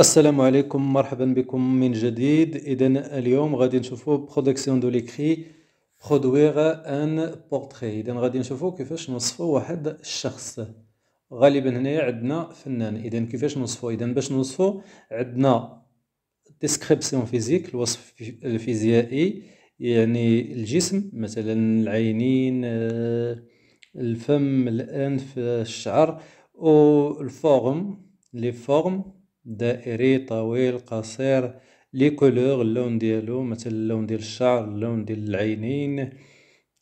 السلام عليكم مرحبا بكم من جديد اذا اليوم غادي نشوفوا برودكسيون دو ليكري برودوير ان بورتري اذا غادي نشوفوا كيفاش نوصفوا واحد الشخص غالبا هنايا عندنا فنان اذا كيفاش نوصفوا اذا باش نوصفوا عندنا ديسكريبسيون فيزيك الوصف الفيزيائي يعني الجسم مثلا العينين آه، الفم الانف الشعر والفورم لي فورم دائري طويل قصير لي كولور اللون ديالو مثلا اللون ديال الشعر اللون ديال العينين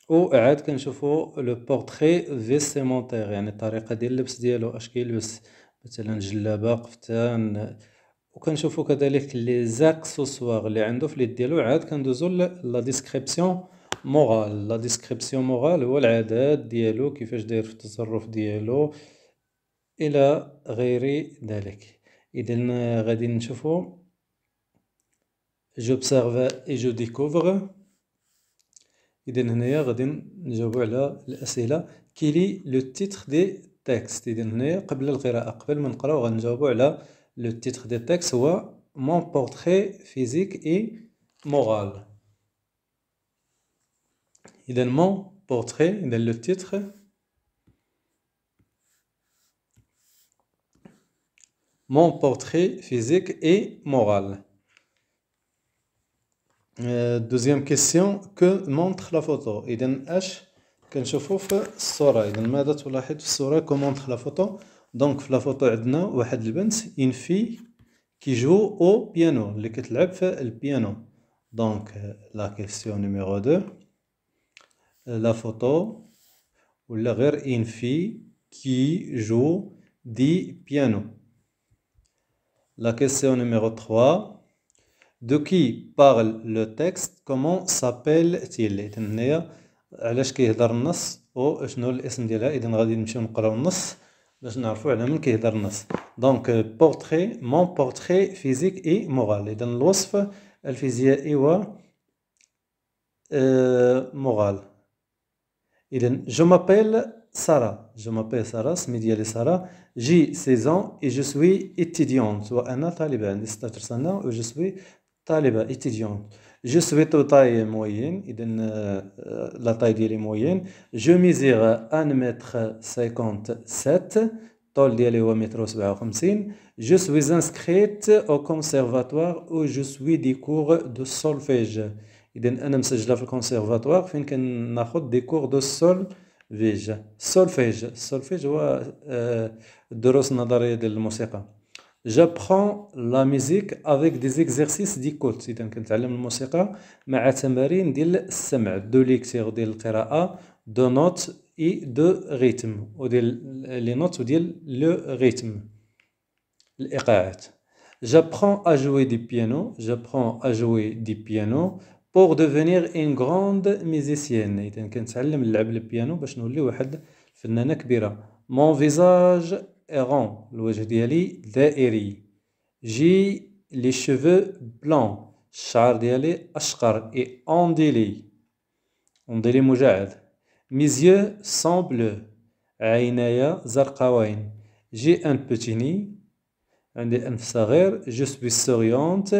وعاد كنشوفو لو بورتري فيستيمونتير يعني الطريقه ديال اللبس ديالو اش كيلبس مثلا جلابه قفتان وكنشوفو كذلك لي زاكسوسواغ اللي عنده في اليد ديالو عاد كندوزو لا ديسكريبسيون مورال لا ديسكريبسيون مورال هو العادات ديالو كيفاش داير في التصرف ديالو الى غير ذلك Idenner redine chauffeur. J'observe et je découvre. Idenner redine. Je vais là le asséler. Quel est le titre des textes idenner? Avant la lecture, avant mon lecture, je vais là le titre des textes. Soit mon portrait physique et moral. Idem mon portrait dans le titre. Mon portrait physique et moral. دوزيام كيسيون كو مونتخ لا فوتو اذا اش كنشوفو في الصوره اذا ماذا تلاحظ في الصوره كو مونتخ لا فوتو دونك في لا فوتو عندنا واحد البنت اون في كيجو او بيانو اللي كتلعب في البيانو دونك لا كيسيون نيميرو 2 لا فوتو ولا غير اون في كي جو دي بيانو La question numéro 3. De qui parle le texte Comment s'appelle-t-il علاش كيهضر النص و شنو الاسم ديالها اذا غادي نمشيو نقراو النص باش نعرفوا على من كيهضر النص دونك بورتري مون بورتري فيزيك اي مورال اذا الوصف الفيزيائي و مورال اذا جو مابيل Sarah. Je m'appelle Sarah, Smidiali Sarah. J'ai 16 ans et je suis étudiante. Je suis étudiante. Je suis de taille moyenne, euh, la taille est moyenne. Je mesure 1m57. Je suis inscrite au conservatoire où je suis des cours de solfège. Je suis inscrite au conservatoire où je suis des cours de solfège. Vise, solfège, solfège ou d'autres natures de la musique. J'apprends la musique avec des exercices d'écoute. Si tu apprends la musique, mais à travers des sembles, de l'écriture, de la lecture, de notes et de rythme. les notes ou le rythme. Exact. J'apprends à jouer du piano. J'apprends à jouer du piano pour devenir une grande musicienne on peut apprendre à jouer du piano pour être une grande artiste mon visage est rond mon visage est rond j'ai les cheveux blancs j'ai les cheveux blancs mes cheveux sont plus gros mes mes yeux sont bleus mes yeux sont bleus j'ai un petit nez j'ai un petit nez je suis souriante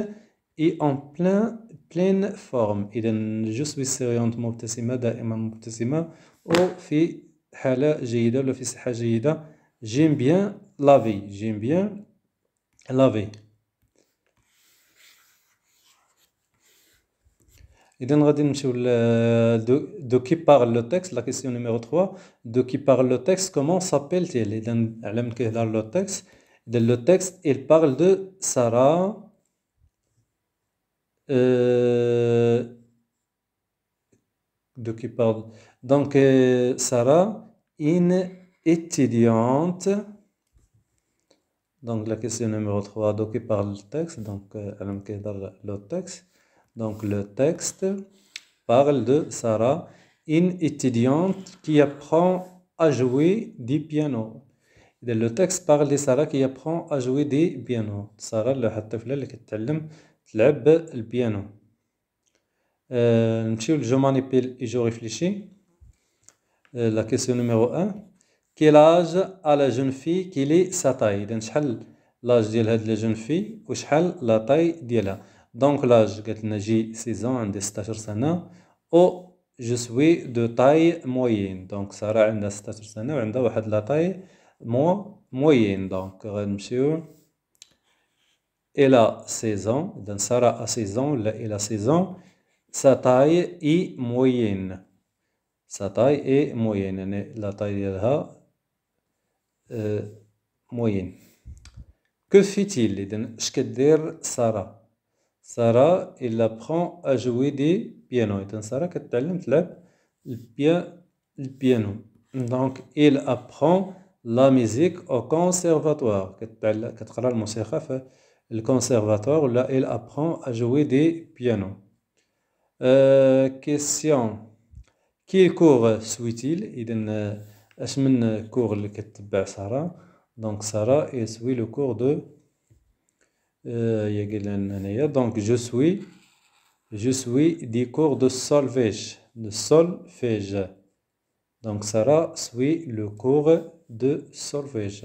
et en plein pleine forme. Et je suis sérieux, Mubtasima, Daima Mubtasima, ou de l'office Jayida, le Fis J'aime bien la vie. J'aime bien la vie. Et donc, on va le de qui parle le texte, la question numéro 3. De qui parle le texte, comment s'appelle-t-il Et donc, on va dans le texte. Le texte, il parle de Sarah qui Donc, Sarah, une étudiante. Donc, la question numéro 3, Donc qui parle le texte Donc, elle le texte. Donc, le texte parle de Sarah, une étudiante qui apprend à jouer du piano. Le texte parle de Sarah qui apprend à jouer du piano. Sarah, le حتى qui تلعب البيانو أه نمشيو لجو مانيبيل اي جو ريفليشي آه، لا كيسيون نيميرو 1 كي لاج ا لا جون في لي سا تاي اذا شحال لاج ديال هاد لا جون في وشحال لا تاي ديالها دونك لاج قالت لنا جي سيزون عندي 16 سنه او جو سوي دو تاي موين دونك ساره عندها 16 سنه وعندها واحد لا تاي مو موين دونك غنمشيو elle a 16 ans, donc Sarah a 16 ans, là, elle a 16 ans, sa taille est moyenne. Sa taille est moyenne, la taille la euh, moyenne. Que fait-il Ce que dire Sarah Sarah, Il apprend à jouer des pianos. Donc Sarah, le piano. Donc, il apprend la musique au conservatoire le conservatoire, là, elle apprend à jouer des pianos. Euh, question. Quel cours suit-il euh, cours Sarah. Donc, Sarah, suit le cours de... Euh, Donc, je suis... Je suis des cours de solvage. De solfège. Donc, Sarah suit le cours de solvage.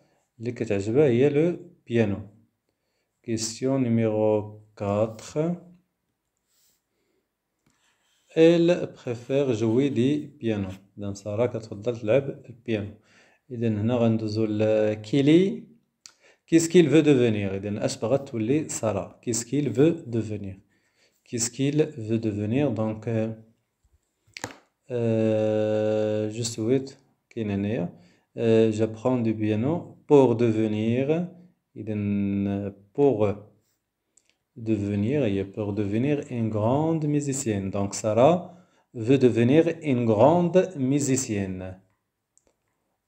Les quatre âges, il y le piano. Question numéro 4. Elle préfère jouer du piano. Dans Sarah, quatre âges, le piano. Et d'un homme, on a Kelly, qu'est-ce qu'il veut devenir Et d'un H paratouli, Sarah. Qu'est-ce qu'il veut devenir Qu'est-ce qu'il veut devenir Donc, euh, euh, je souhaite qu'il n'y ait euh, j'apprends du piano pour devenir pour devenir et pour devenir une grande musicienne. Donc Sarah veut devenir une grande musicienne.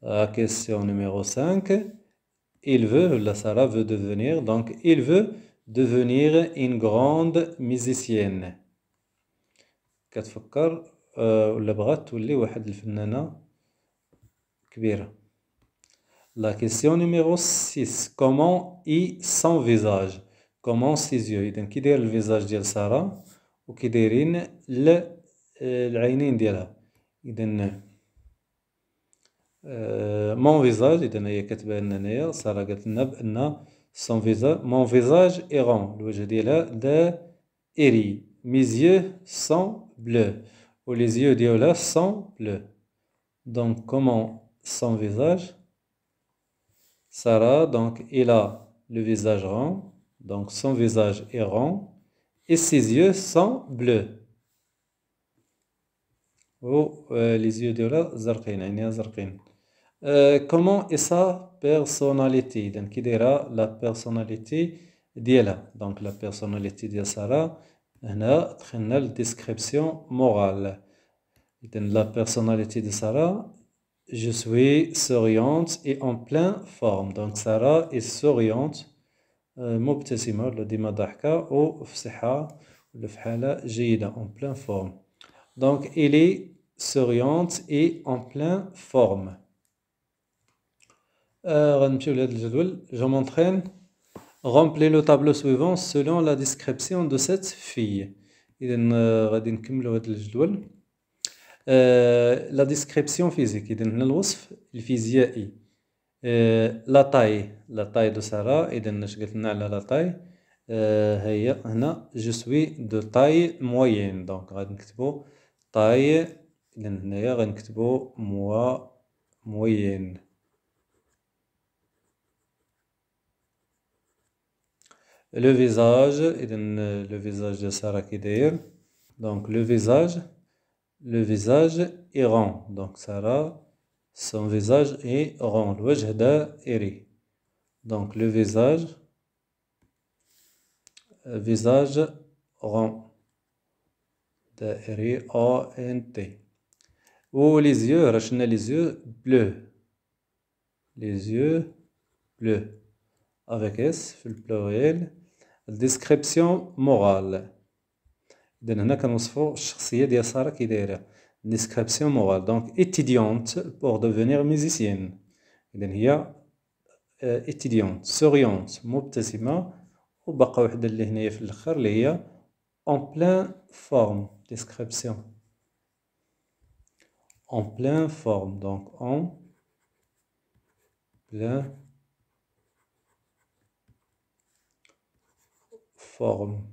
La question numéro 5, il veut, la Sarah veut devenir, donc il veut devenir une grande musicienne. des la question numéro six. Comment ils sans visage? Comment ses yeux? Donc, quid est le visage de Sarah? Quid est-il les euh, les yeux de là? Donc, euh, mon visage. Donc, il y a quatre belles années. Sarah quatre neuf ans. Sans visage. Mon visage est rond. Je dis là de riz Mes yeux sont bleus. Ou les yeux de sont bleus. Donc, comment son visage. Sarah, donc, il a le visage rond, donc son visage est rond, et ses yeux sont bleus. Ou oh, euh, les yeux de la hein, euh, Comment est sa personnalité Donc, qui dira la personnalité d'Ela, donc la personnalité de Sarah. هنا دخلنا description morale. la personnalité de Sarah je suis souriante et en pleine forme. Donc Sarah est souriante, مبتسمة ديما ou, أو le صحة ولا في حالة en pleine forme. Donc elle est souriante et en pleine forme. Euh, je m'entraîne Remplez le tableau suivant selon la description de cette fille. Iden غادي نكملوا هذا الجدول. Euh, la description physique. Et dans le physique, الفيزيائي euh, la taille, la taille de Sarah et dans le la taille euh, je suis de taille moyenne donc taille moi moyenne le visage le visage de Sarah qui donc le visage le visage est rond. Donc Sarah, son visage est rond. Le Donc le visage, euh, visage rond. A-N-T. Ou les yeux, rachinez les yeux bleus. Les yeux bleus. Avec S, le pluriel. Description morale. Donc ici, on a une description de la personne qu'elle a appris, description morale. Donc étudiante pour devenir musicienne. Donc c'est euh, étudiante, souriante, moubtazima. Et il reste une autre a ici, qui est en pleine forme, description. En pleine forme, donc en pleine forme.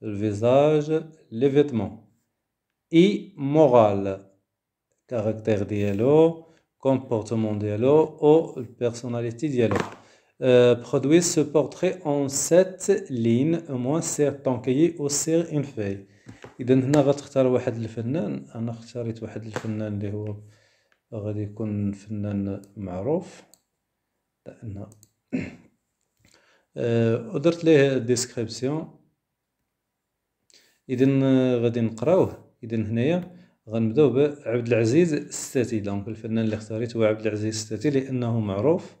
le visage, les vêtements. et morale, caractère dialo, comportement l'eau ou personnalité de Euh, produit ce portrait en sept lignes, au moins un cahier ou سير une feuille. Donc, هنا غتختار واحد الفنان، اذا غادي نقراوه اذا هنايا غنبداو بعبد العزيز الستاتي دونك الفنان اللي اختاريت هو عبد العزيز الستاتي لانه معروف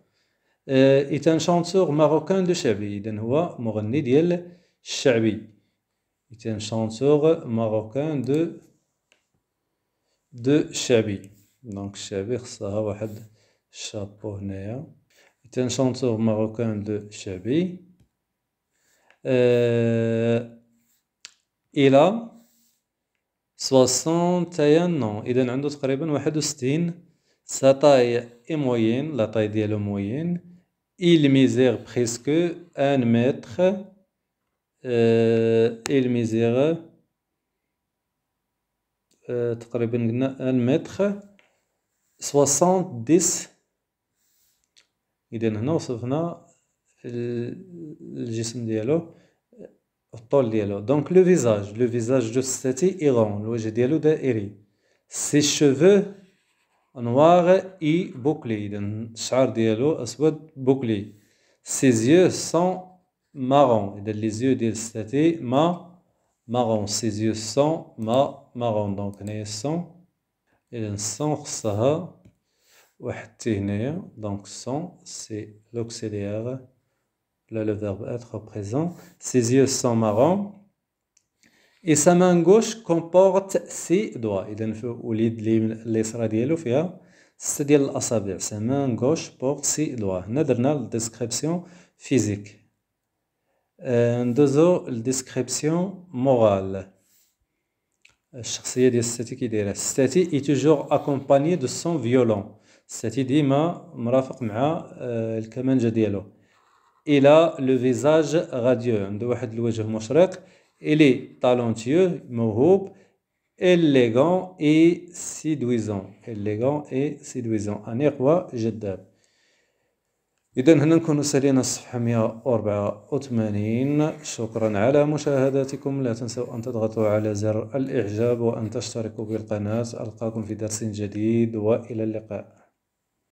إيتان آه، ان شانسور ماروكان دو شعبي اذا هو مغني ديال الشعبي إيتان ان شانسور ماروكان دو دو شعبي دونك الشعبي خصها واحد الشابو هنايا إيتان ان شانسور ماروكان دو شعبي أه الى 61 نون اذا عنده تقريبا 61 سا طاي اي موين لا طاي ديالو موين il misère presque 1 mètre euh, il misère euh, تقريبا قلنا 1 متر 70 اذا هنا وصفنا الجسم ديالو Donc le visage, le visage de Sati est le visage de Eri. Ses cheveux noirs et bouclés, le bouclé. Ses yeux sont marrons, les yeux de Sati sont marron ses yeux sont marrons. Donc ils sont, ils sont ça, donc sont, c'est l'auxiliaire le verbe être présent. Ses yeux sont marrants. Et sa main gauche comporte six doigts. Si vous ou les l'écrire de lui, c'est à dire les doigts. Sa main gauche porte six doigts. Nous avons vu description physique. Euh, Deuxièmement, la description morale. La personnalité de Stéphanie qui dit est toujours accompagnée de son violon. c'est dit qu'elle est accompagnée de son الى لو فيزاج غاديو عنده واحد الوجه مشرق الي طالونتيو موهوب اليغون اي سيدويزون اليغون اي سيدويزون انيق جذاب اذا هنا نكون سالينا الصفحه 184 شكرا على مشاهداتكم لا تنسوا ان تضغطوا على زر الاعجاب وان تشتركوا بالقناه القاكم في درس جديد والى اللقاء